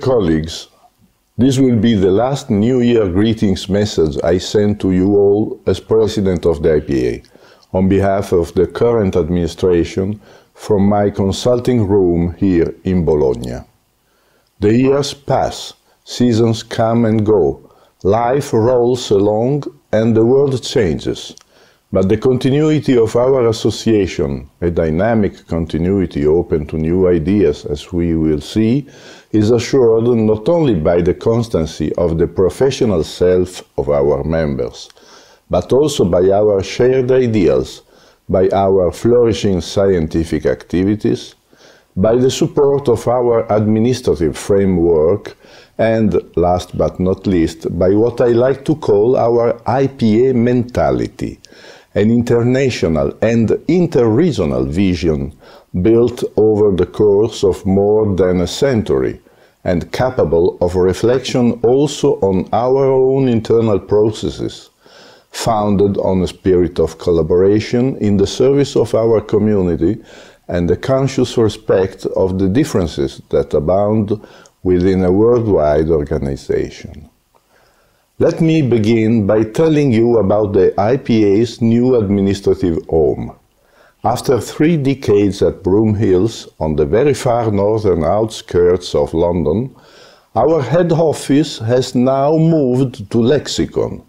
colleagues, this will be the last New Year greetings message I send to you all as President of the IPA, on behalf of the current administration from my consulting room here in Bologna. The years pass, seasons come and go, life rolls along and the world changes. But the continuity of our association, a dynamic continuity open to new ideas as we will see, is assured not only by the constancy of the professional self of our members, but also by our shared ideals, by our flourishing scientific activities, by the support of our administrative framework, and last but not least, by what I like to call our IPA mentality, an international and interregional vision built over the course of more than a century and capable of reflection also on our own internal processes, founded on a spirit of collaboration in the service of our community and a conscious respect of the differences that abound within a worldwide organization. Let me begin by telling you about the IPA's new administrative home. After three decades at Broom Hills, on the very far northern outskirts of London, our head office has now moved to Lexicon,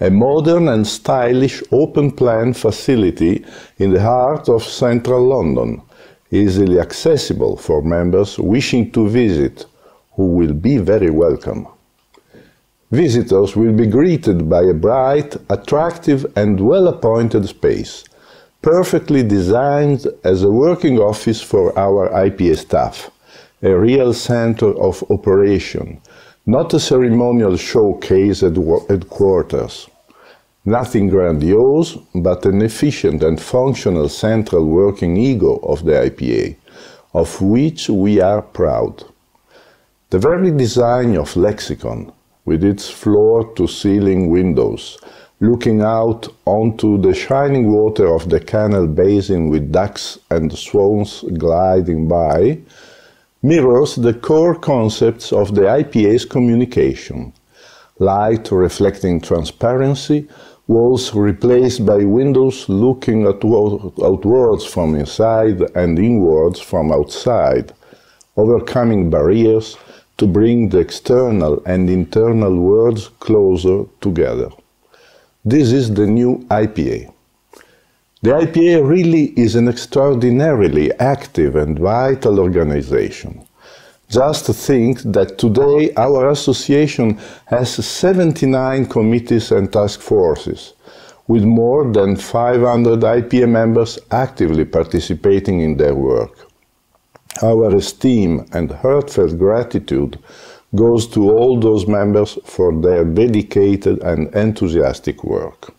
a modern and stylish open plan facility in the heart of central London, easily accessible for members wishing to visit, who will be very welcome. Visitors will be greeted by a bright, attractive, and well appointed space perfectly designed as a working office for our IPA staff, a real center of operation, not a ceremonial showcase at headquarters. Nothing grandiose, but an efficient and functional central working ego of the IPA, of which we are proud. The very design of lexicon, with its floor to ceiling windows, looking out onto the shining water of the canal basin with ducks and swans gliding by, mirrors the core concepts of the IPA's communication. Light reflecting transparency walls replaced by windows looking outwards from inside and inwards from outside, overcoming barriers to bring the external and internal worlds closer together. This is the new IPA. The IPA really is an extraordinarily active and vital organization. Just think that today our association has 79 committees and task forces, with more than 500 IPA members actively participating in their work. Our esteem and heartfelt gratitude goes to all those members for their dedicated and enthusiastic work.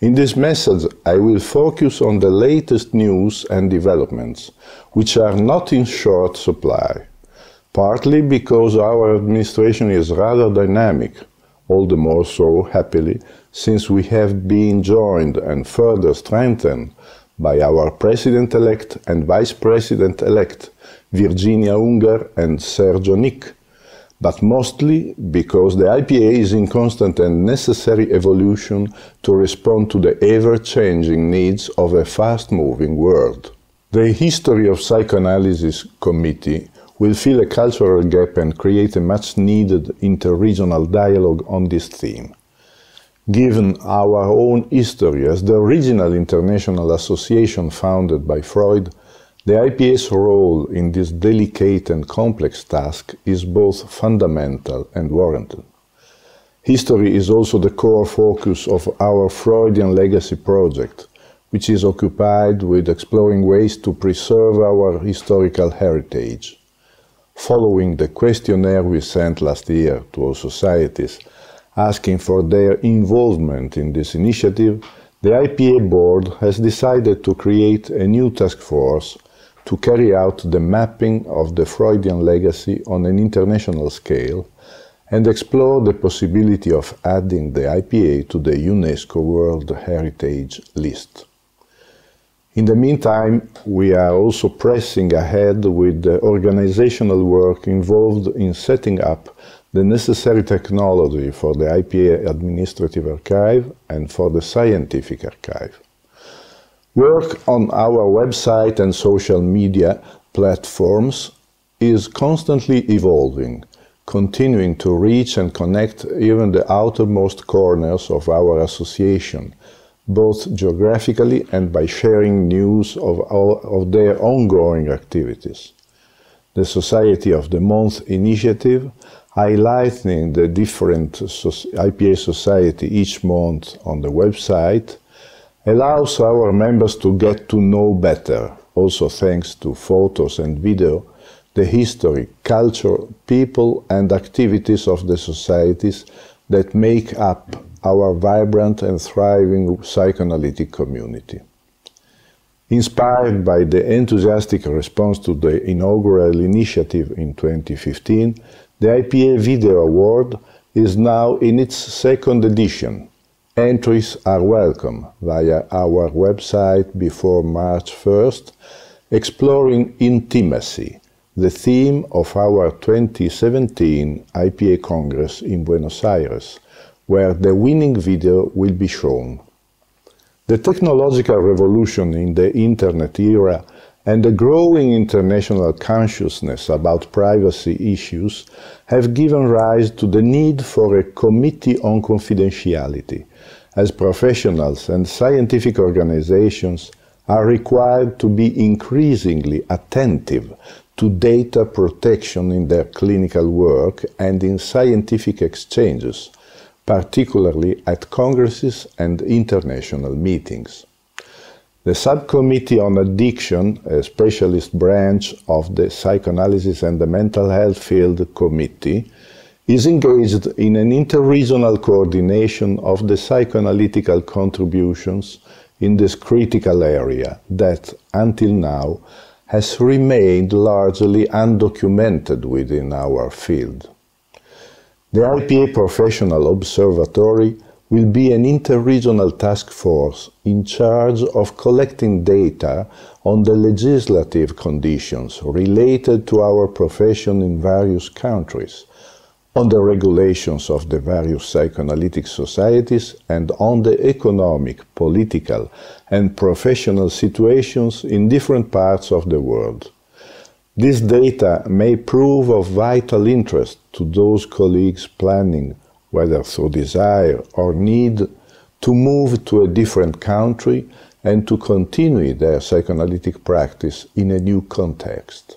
In this message, I will focus on the latest news and developments, which are not in short supply, partly because our administration is rather dynamic, all the more so, happily, since we have been joined and further strengthened by our President-elect and Vice President-elect, Virginia Unger and Sergio Nick, but mostly because the IPA is in constant and necessary evolution to respond to the ever changing needs of a fast moving world. The history of psychoanalysis committee will fill a cultural gap and create a much needed interregional dialogue on this theme. Given our own history as the original international association founded by Freud, the IPA's role in this delicate and complex task is both fundamental and warranted. History is also the core focus of our Freudian legacy project, which is occupied with exploring ways to preserve our historical heritage. Following the questionnaire we sent last year to all societies, asking for their involvement in this initiative, the IPA board has decided to create a new task force to carry out the mapping of the Freudian legacy on an international scale and explore the possibility of adding the IPA to the UNESCO World Heritage List. In the meantime, we are also pressing ahead with the organizational work involved in setting up the necessary technology for the IPA administrative archive and for the scientific archive. Work on our website and social media platforms is constantly evolving, continuing to reach and connect even the outermost corners of our association, both geographically and by sharing news of, all, of their ongoing activities. The Society of the Month initiative, highlighting the different IPA society each month on the website, allows our members to get to know better, also thanks to photos and video, the history, culture, people, and activities of the societies that make up our vibrant and thriving psychoanalytic community. Inspired by the enthusiastic response to the inaugural initiative in 2015, the IPA Video Award is now in its second edition Entries are welcome via our website before March 1st, exploring intimacy, the theme of our 2017 IPA Congress in Buenos Aires, where the winning video will be shown. The technological revolution in the Internet era and the growing international consciousness about privacy issues have given rise to the need for a committee on confidentiality, as professionals and scientific organizations are required to be increasingly attentive to data protection in their clinical work and in scientific exchanges, particularly at congresses and international meetings. The Subcommittee on Addiction, a specialist branch of the Psychoanalysis and the Mental Health Field Committee, is engaged in an interregional coordination of the psychoanalytical contributions in this critical area that, until now, has remained largely undocumented within our field. The IPA Professional Observatory will be an interregional task force in charge of collecting data on the legislative conditions related to our profession in various countries, on the regulations of the various psychoanalytic societies, and on the economic, political, and professional situations in different parts of the world. This data may prove of vital interest to those colleagues planning whether through desire or need, to move to a different country and to continue their psychoanalytic practice in a new context.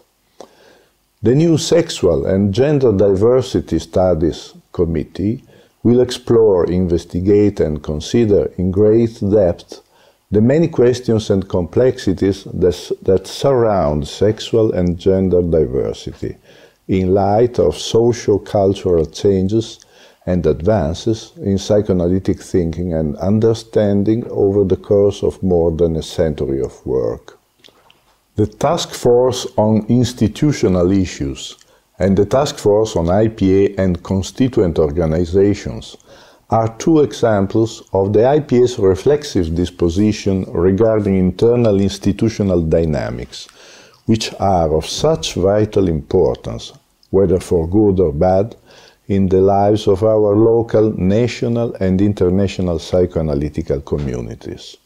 The new Sexual and Gender Diversity Studies Committee will explore, investigate, and consider in great depth the many questions and complexities that, that surround sexual and gender diversity in light of socio cultural changes and advances in psychoanalytic thinking and understanding over the course of more than a century of work. The Task Force on Institutional Issues and the Task Force on IPA and Constituent Organizations are two examples of the IPA's reflexive disposition regarding internal institutional dynamics, which are of such vital importance, whether for good or bad, in the lives of our local, national, and international psychoanalytical communities.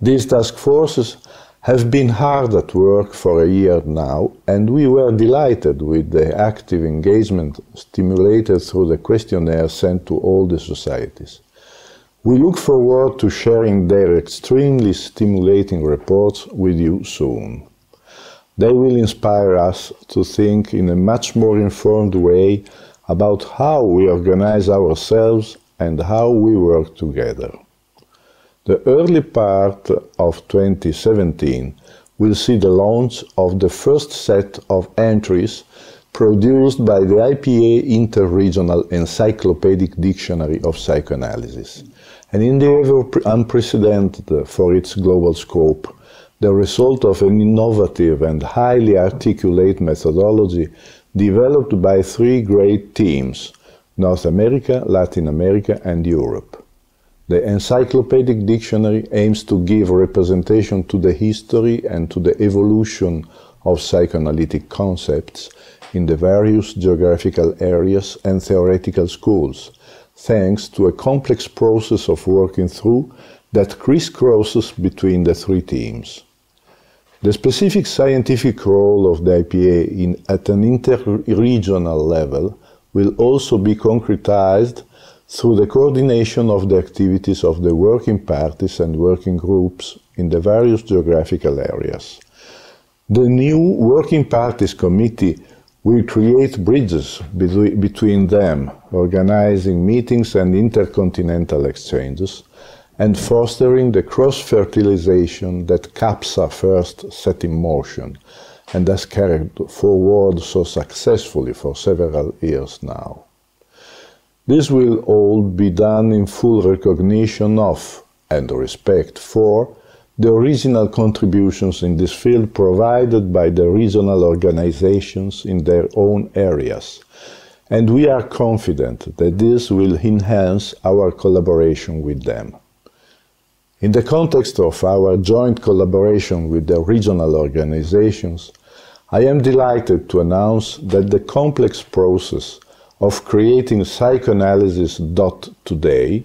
These task forces have been hard at work for a year now, and we were delighted with the active engagement stimulated through the questionnaire sent to all the societies. We look forward to sharing their extremely stimulating reports with you soon. They will inspire us to think in a much more informed way about how we organize ourselves and how we work together. The early part of 2017 will see the launch of the first set of entries produced by the IPA Interregional Encyclopedic Dictionary of Psychoanalysis, an endeavor unprecedented for its global scope, the result of an innovative and highly articulate methodology developed by three great teams North America, Latin America, and Europe. The Encyclopedic Dictionary aims to give representation to the history and to the evolution of psychoanalytic concepts in the various geographical areas and theoretical schools, thanks to a complex process of working through that crisscrosses between the three teams. The specific scientific role of the IPA in, at an inter-regional level will also be concretized through the coordination of the activities of the working parties and working groups in the various geographical areas. The new Working Parties Committee will create bridges between them, organizing meetings and intercontinental exchanges, and fostering the cross-fertilization that CAPSA first set in motion and has carried forward so successfully for several years now. This will all be done in full recognition of and respect for the original contributions in this field provided by the regional organizations in their own areas, and we are confident that this will enhance our collaboration with them. In the context of our joint collaboration with the regional organizations, I am delighted to announce that the complex process of creating psychoanalysis dot today,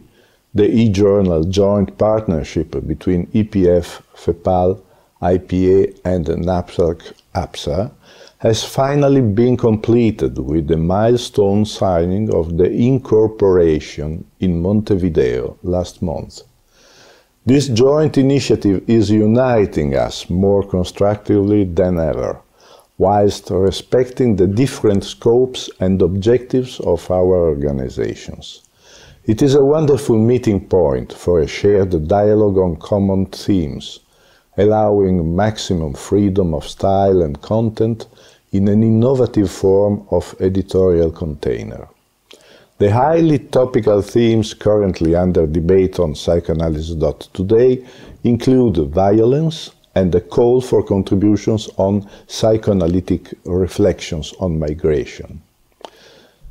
the e-journal joint partnership between EPF, FEPAL, IPA and NAPSAC APSA, has finally been completed with the milestone signing of the incorporation in Montevideo last month. This joint initiative is uniting us more constructively than ever, whilst respecting the different scopes and objectives of our organizations. It is a wonderful meeting point for a shared dialogue on common themes, allowing maximum freedom of style and content in an innovative form of editorial container. The highly topical themes currently under debate on psychoanalysis.today include violence and the call for contributions on psychoanalytic reflections on migration.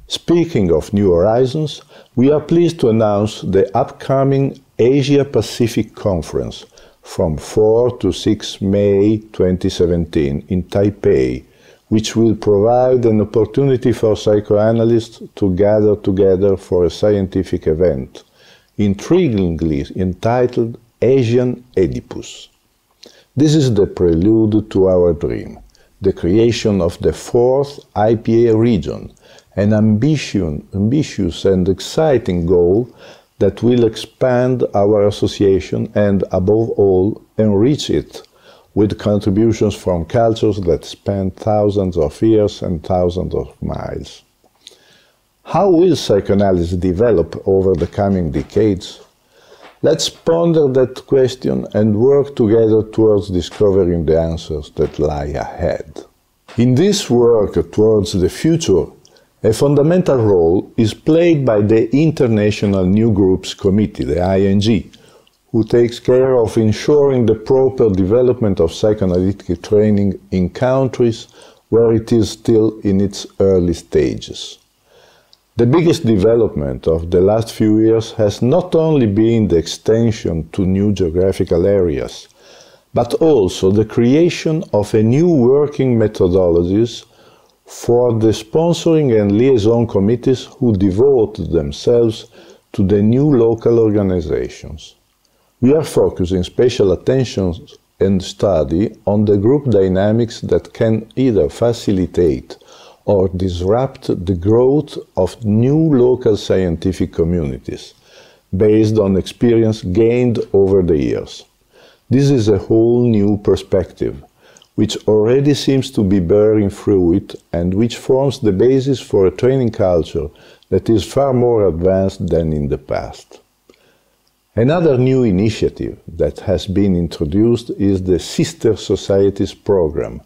Speaking of New Horizons, we are pleased to announce the upcoming Asia Pacific Conference from 4 to 6 May 2017 in Taipei, which will provide an opportunity for psychoanalysts to gather together for a scientific event, intriguingly entitled Asian Oedipus. This is the prelude to our dream, the creation of the fourth IPA region, an ambition, ambitious and exciting goal that will expand our association and, above all, enrich it with contributions from cultures that span thousands of years and thousands of miles. How will psychoanalysis develop over the coming decades? Let's ponder that question and work together towards discovering the answers that lie ahead. In this work towards the future, a fundamental role is played by the International New Groups Committee, the ING, who takes care of ensuring the proper development of psychoanalytic training in countries where it is still in its early stages. The biggest development of the last few years has not only been the extension to new geographical areas, but also the creation of a new working methodologies for the sponsoring and liaison committees who devote themselves to the new local organizations. We are focusing special attention and study on the group dynamics that can either facilitate or disrupt the growth of new local scientific communities based on experience gained over the years. This is a whole new perspective, which already seems to be bearing fruit and which forms the basis for a training culture that is far more advanced than in the past. Another new initiative that has been introduced is the Sister Societies program,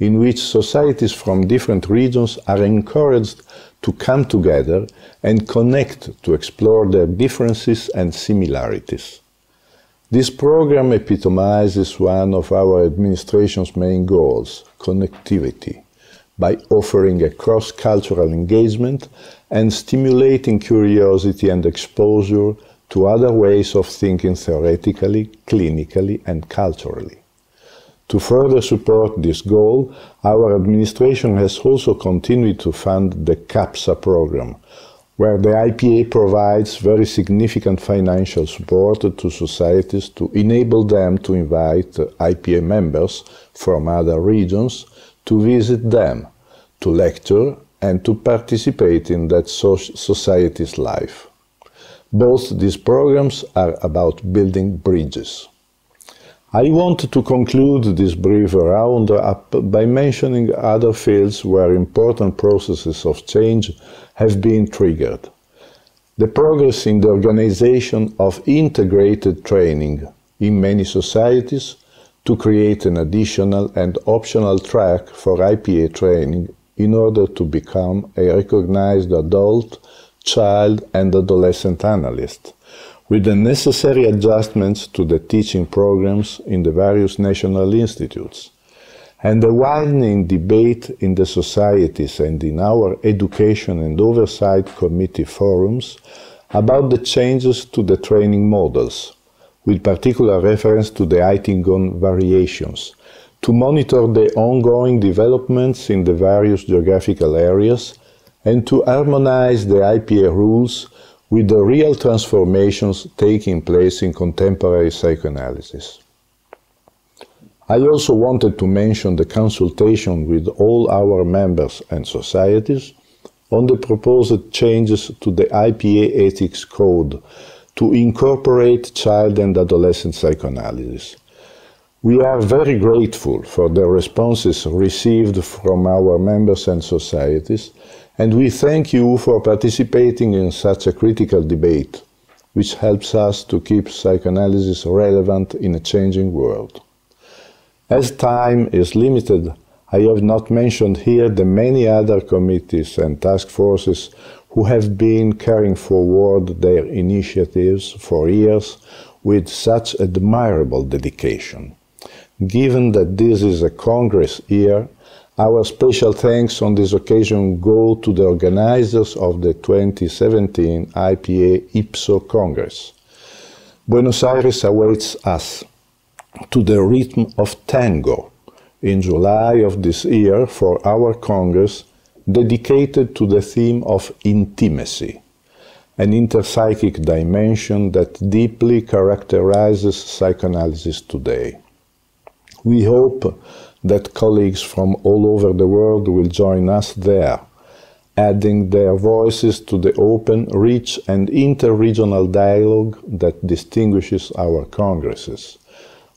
in which societies from different regions are encouraged to come together and connect to explore their differences and similarities. This program epitomizes one of our administration's main goals connectivity by offering a cross cultural engagement and stimulating curiosity and exposure to other ways of thinking theoretically, clinically, and culturally. To further support this goal, our administration has also continued to fund the CAPSA program, where the IPA provides very significant financial support to societies to enable them to invite IPA members from other regions to visit them, to lecture, and to participate in that society's life. Both these programs are about building bridges. I want to conclude this brief roundup by mentioning other fields where important processes of change have been triggered. The progress in the organization of integrated training in many societies to create an additional and optional track for IPA training in order to become a recognized adult child and adolescent analysts, with the necessary adjustments to the teaching programs in the various national institutes, and the widening debate in the societies and in our education and oversight committee forums about the changes to the training models, with particular reference to the Eitingon variations, to monitor the ongoing developments in the various geographical areas and to harmonize the IPA rules with the real transformations taking place in contemporary psychoanalysis. I also wanted to mention the consultation with all our members and societies on the proposed changes to the IPA Ethics Code to incorporate child and adolescent psychoanalysis. We are very grateful for the responses received from our members and societies and we thank you for participating in such a critical debate, which helps us to keep psychoanalysis relevant in a changing world. As time is limited, I have not mentioned here the many other committees and task forces who have been carrying forward their initiatives for years with such admirable dedication. Given that this is a Congress year, our special thanks on this occasion go to the organizers of the 2017 IPA IPSO Congress. Buenos Aires awaits us to the rhythm of tango in July of this year for our Congress dedicated to the theme of intimacy, an interpsychic dimension that deeply characterizes psychoanalysis today. We hope that colleagues from all over the world will join us there, adding their voices to the open, rich, and inter-regional dialogue that distinguishes our congresses,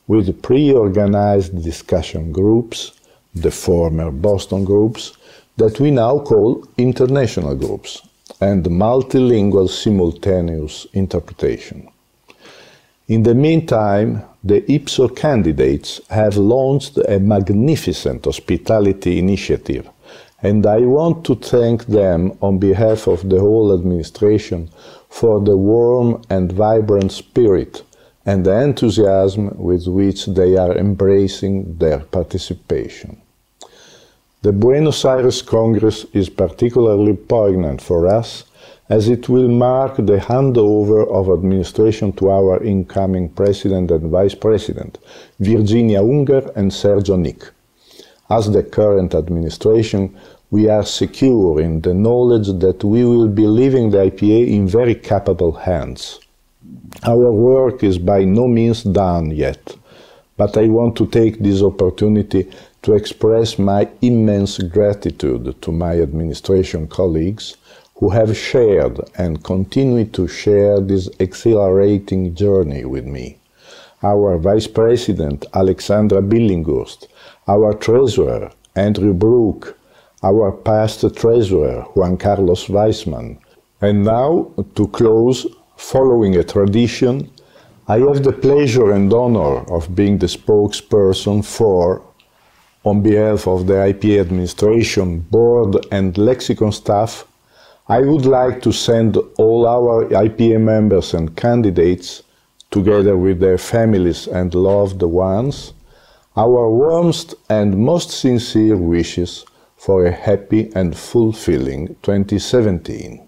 with pre-organized discussion groups, the former Boston groups, that we now call international groups, and multilingual simultaneous interpretation. In the meantime, the IPSO candidates have launched a magnificent hospitality initiative, and I want to thank them on behalf of the whole administration for the warm and vibrant spirit and the enthusiasm with which they are embracing their participation. The Buenos Aires Congress is particularly poignant for us as it will mark the handover of administration to our incoming president and vice president, Virginia Unger and Sergio Nick. As the current administration, we are secure in the knowledge that we will be leaving the IPA in very capable hands. Our work is by no means done yet, but I want to take this opportunity to express my immense gratitude to my administration colleagues who have shared and continue to share this exhilarating journey with me. Our Vice President Alexandra Billinghurst, our Treasurer Andrew Brooke, our past Treasurer Juan Carlos Weisman, and now, to close, following a tradition, I have the pleasure and honor of being the spokesperson for, on behalf of the IPA administration, board, and lexicon staff, I would like to send all our IPA members and candidates, together with their families and loved ones, our warmest and most sincere wishes for a happy and fulfilling 2017.